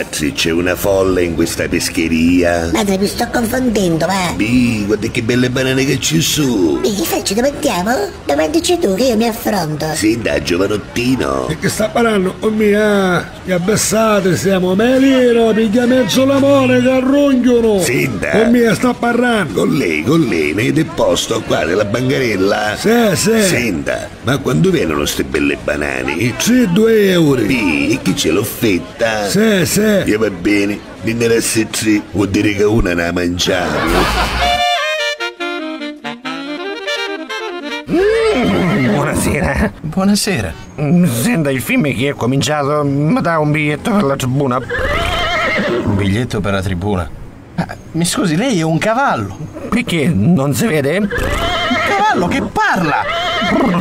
Ammazzi, c'è una folla in questa pescheria. Madre, mi sto confondendo, va. Eh. Bì, guarda che belle banane che ci sono. Bì, che faccio? Domandiamo? Domandici tu che io mi affronto. Sì, da giovanottino. E che sta parlando? Oh mia, che abbassate siamo. Melino, piglia mezzo l'amore, mole, carrognolo. Sì, da. Oh mia, sta parlando. Con lei, con lei, mi avete posto qua nella bancarella? Sì, sì. Senta, ma quando vengono ste belle banane? Sì, due euro. Bì, e chi ce l'ho fetta? Sì, sì. Eh. va bene, ne resti tre, vuol dire che una ha mangiato. Mm. Buonasera. Buonasera. Senta, il film che è cominciato mi dà un biglietto per la tribuna. Un biglietto per la tribuna? Ah, mi scusi, lei è un cavallo. Perché non si vede? Un cavallo che parla!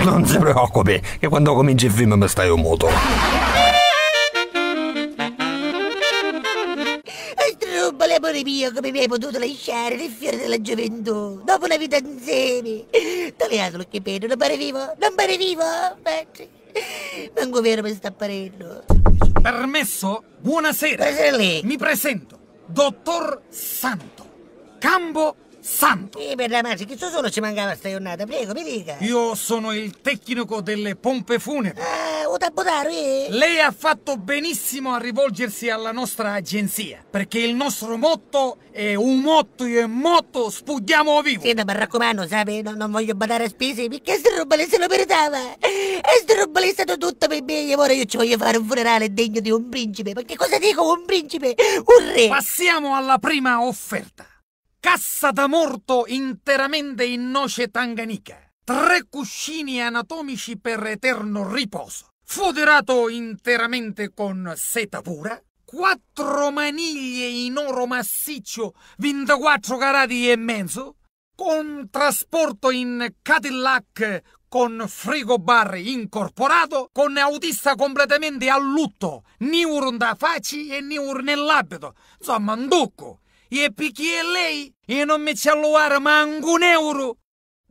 Non si preoccupi, che quando comincia il film mi stai un moto. amore mio, come mi hai potuto lasciare nel fiore della gioventù, dopo una vita insieme. Dove altro che bene, non pare vivo, non pare vivo, Patrick. Non governo per stapparello. Permesso? Buonasera. Buonasera lei. Mi presento, dottor Santo. Cambo Santo. Sì, eh, per la marcia, che solo ci mancava sta giornata, prego, mi dica. Io sono il tecnico delle pompe funebri. Ah dovuta buttare? Lei ha fatto benissimo a rivolgersi alla nostra agenzia, perché il nostro motto è un motto e motto spudiamo vivo. Sì, no, mi raccomando, sai, no, non voglio badare a spese, perché sta roba lì se lo meritava. E sta roba è stata tutta per me, e ora io ci voglio fare un funerale degno di un principe. perché cosa dico un principe? Un re! Passiamo alla prima offerta. Cassa da morto interamente in noce tanganica tre cuscini anatomici per eterno riposo, foderato interamente con seta pura, quattro maniglie in oro massiccio, 24 carati e mezzo, con trasporto in Cadillac con frigo bar incorporato, con autista completamente a lutto, niurn da faci e niurn nell'abito, insomma un ducco. E perché lei e non mi ci alluare manco un euro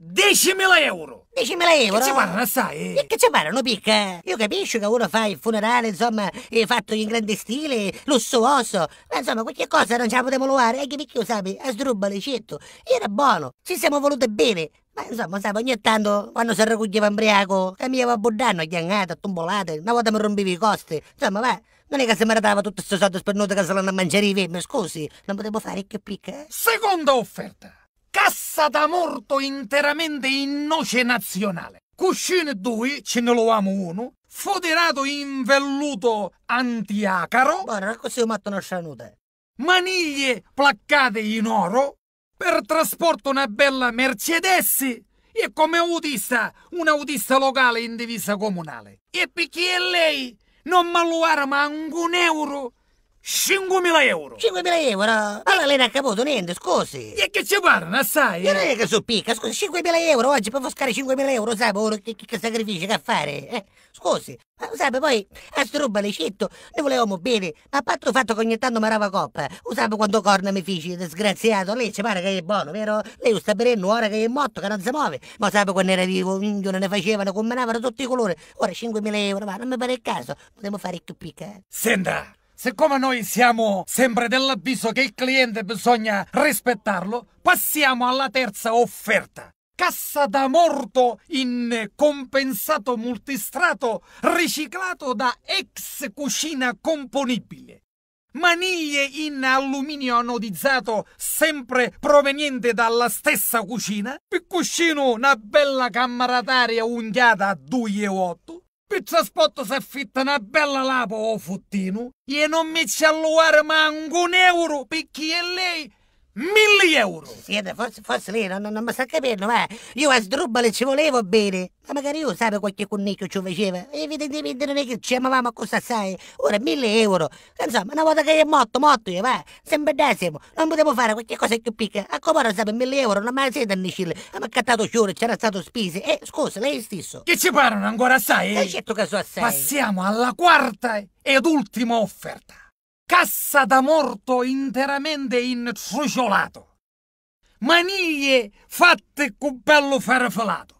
10.000 euro! 10.000 euro? Che ci parlano sai? E che ci parlano, picca? Io capisco che uno fa il funerale, insomma, eh, fatto in grande stile, lussuoso, ma insomma, qualche cosa non ce la potevo luare, che picchio, sai, a sdrubba certo, era buono, ci siamo volute bene, ma insomma, sai, ogni tanto, quando si raccoglieva imbriaco, cambiava a bordanno, ghiangata, tombolata, una volta mi rompevi i costi, insomma, va... Non è che se meritava tutto questo soldo spernuto che se l'hanno a mangiare i vermi, scusi, non potevo fare che picca. Eh. Seconda offerta! cassa da morto interamente in noce nazionale. Cuscino due, ce ne lo amo uno, foderato in velluto antiacaro. Guarda, così matto una scianute. Maniglie placcate in oro, per trasporto una bella Mercedes e come autista, un autista locale in divisa comunale. E perché lei non mi alluara manco un euro 5.000 euro! 5.000 euro? Allora eh. lei non ha capito niente, scusi! E che ci parlano, assai? Io eh? non è che so picca, scusi, 5.000 euro oggi per foscare 5.000 euro, sai, ora che, che sacrificio che a fare? Eh? Scusi, ma sai, poi a eh, sta roba lecetto, noi volevamo bene, ma a patto fatto che ogni tanto mi rava coppa, usavo quando corna mi fici, disgraziato, lei ci pare che è buono, vero? Lei sta perendo ora che è morto, che non si muove, ma sai quando era vivo, non ne facevano, combinavano tutti i colori, ora 5.000 euro, ma non mi pare il caso, potremmo fare più picca. Senta! siccome noi siamo sempre dell'avviso che il cliente bisogna rispettarlo, passiamo alla terza offerta. Cassa da morto in compensato multistrato riciclato da ex cucina componibile. Maniglie in alluminio anodizzato sempre proveniente dalla stessa cucina. cuscino una bella camera d'aria unghiata a 2,8 Pizza Spot si affitta una bella lapa o oh, fottino e non mi ci alluare manco un euro picchi e lei 1000 euro! Siete, forse, forse lei non, non, non mi sta capendo, ma io a sdrubbale ci volevo bene, ma magari io sapevo qualche connicchio ci faceva, evidentemente non è che ci amavamo a cosa sai, ora 1000 euro, insomma una volta che è morto, morto io, va, sempre desimo, non potevo fare qualche cosa più picca. a com'ora sapevo, 1000 euro, non mai la siete a Nicille, ma ha cattato sciore, c'era stato spese, eh, scusa, lei stesso. Che ci parlano ancora assai? Eh, certo che so assai. Passiamo alla quarta ed ultima offerta cassa da morto interamente intruciolato, maniglie fatte con bello farfallato,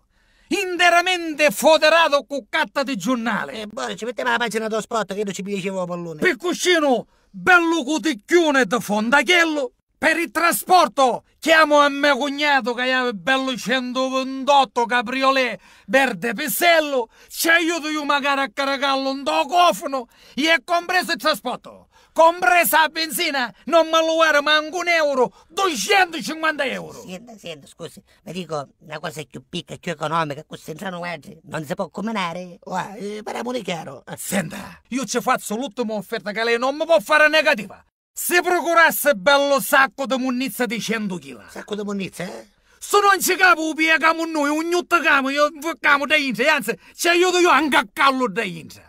interamente foderato con catta di giornale. E eh, poi boh, ci metteva la pagina dello spot che non ci piaceva pallone. cuscino, bello cuticchione da fondachello, per il trasporto chiamo a mio cognato che è bello 128 cabriolet verde pesello, ci aiuto io magari a caricarlo un cofano e è compreso il trasporto compresa la benzina, non mi alluero manco un euro, 250 euro. Senta, senta, scusi, mi dico una cosa più piccola, più economica, così entrano oggi, non si può combinare? Uè, eh, parliamone chiaro. Senta, io ci faccio l'ultima offerta che lei non mi può fare negativa. Se procurasse bello sacco di munnizza di 100 kg. Sacco di munnizza, eh? Se non ci capo, piegamo noi, ognuno camo, io facciamo da intra, anzi, ci aiuto io anche a callo da intra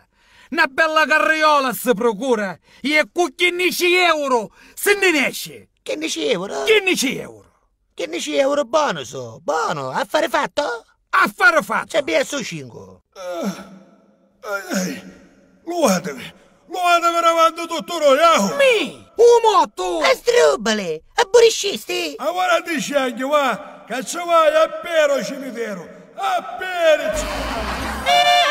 una bella carriola si procura e con 15 euro se ne esce. 15 euro? 15 euro. 15 euro buono so, buono, affare fatto? Affare fatto. C'è BS5. Uh, Luatevi, luatevi davanti tutto noi, eh? Mi, un motto. A strubbale, a buriscisti. A guarda di scegliere, va, cazzo vai, a pero cimitero, a pero cimitero. Eh,